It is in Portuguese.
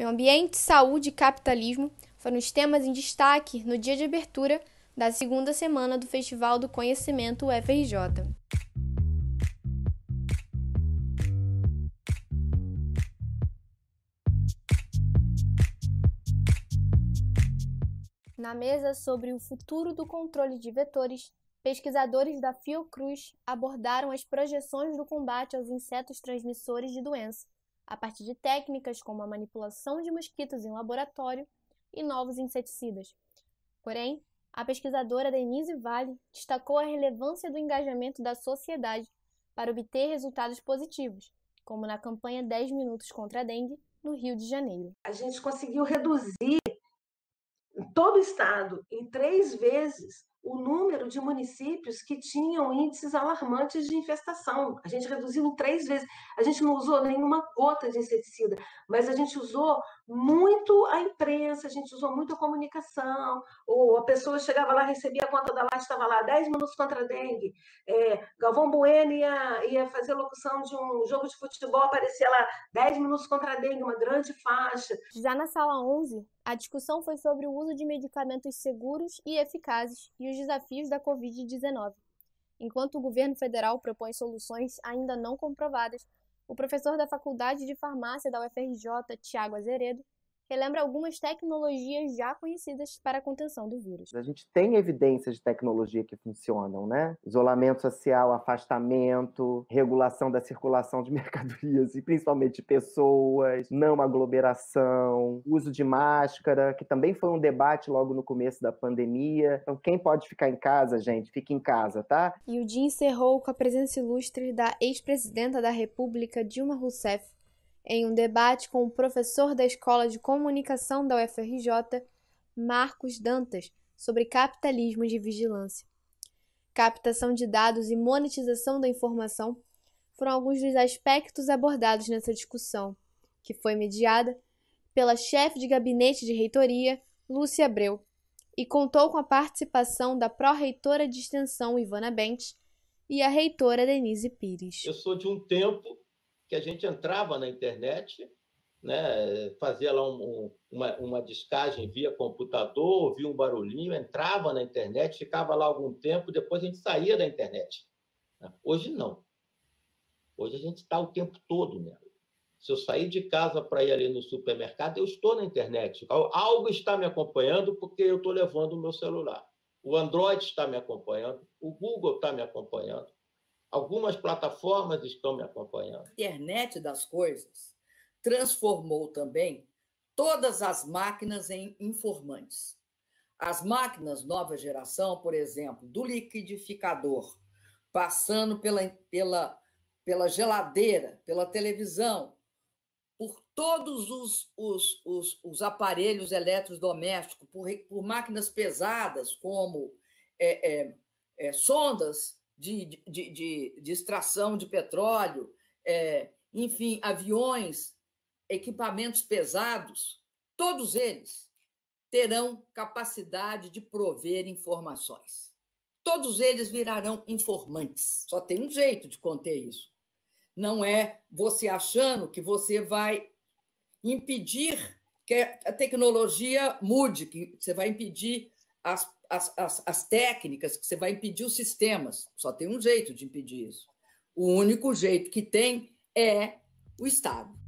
Meio Ambiente, Saúde e Capitalismo foram os temas em destaque no dia de abertura da segunda semana do Festival do Conhecimento UFRJ. Na mesa sobre o futuro do controle de vetores, pesquisadores da Fiocruz abordaram as projeções do combate aos insetos transmissores de doença a partir de técnicas como a manipulação de mosquitos em laboratório e novos inseticidas. Porém, a pesquisadora Denise Vale destacou a relevância do engajamento da sociedade para obter resultados positivos, como na campanha 10 Minutos contra a Dengue, no Rio de Janeiro. A gente conseguiu reduzir em todo o estado em três vezes o número de municípios que tinham índices alarmantes de infestação. A gente reduziu em três vezes. A gente não usou nenhuma gota de inseticida, mas a gente usou muito a imprensa, a gente usou muito a comunicação. Ou a pessoa chegava lá, recebia a conta da laje, estava lá 10 minutos contra a dengue. É, Galvão Bueno ia, ia fazer locução de um jogo de futebol, aparecia lá 10 minutos contra a dengue, uma grande faixa. Já na sala 11, a discussão foi sobre o uso de medicamentos seguros e eficazes e os desafios da Covid-19. Enquanto o governo federal propõe soluções ainda não comprovadas, o professor da Faculdade de Farmácia da UFRJ, Tiago Azeredo, relembra algumas tecnologias já conhecidas para a contenção do vírus. A gente tem evidências de tecnologia que funcionam, né? Isolamento social, afastamento, regulação da circulação de mercadorias e principalmente de pessoas, não aglomeração, uso de máscara, que também foi um debate logo no começo da pandemia. Então, quem pode ficar em casa, gente, fique em casa, tá? E o dia encerrou com a presença ilustre da ex-presidenta da República, Dilma Rousseff, em um debate com o professor da Escola de Comunicação da UFRJ, Marcos Dantas, sobre capitalismo de vigilância. Captação de dados e monetização da informação foram alguns dos aspectos abordados nessa discussão, que foi mediada pela chefe de gabinete de reitoria, Lúcia Abreu, e contou com a participação da pró-reitora de extensão, Ivana Bentes, e a reitora Denise Pires. Eu sou de um tempo que a gente entrava na internet, né, fazia lá um, uma, uma descagem via computador, ouvia um barulhinho, entrava na internet, ficava lá algum tempo, depois a gente saía da internet. Né. Hoje não. Hoje a gente está o tempo todo nela. Se eu sair de casa para ir ali no supermercado, eu estou na internet. Algo está me acompanhando porque eu estou levando o meu celular. O Android está me acompanhando, o Google está me acompanhando, Algumas plataformas estão me acompanhando. A internet das coisas transformou também todas as máquinas em informantes. As máquinas nova geração, por exemplo, do liquidificador, passando pela, pela, pela geladeira, pela televisão, por todos os, os, os, os aparelhos eletrodomésticos, por, por máquinas pesadas, como é, é, é, sondas, de, de, de, de extração de petróleo, é, enfim, aviões, equipamentos pesados, todos eles terão capacidade de prover informações. Todos eles virarão informantes. Só tem um jeito de conter isso. Não é você achando que você vai impedir que a tecnologia mude, que você vai impedir as, as, as, as técnicas que você vai impedir os sistemas. Só tem um jeito de impedir isso. O único jeito que tem é o Estado.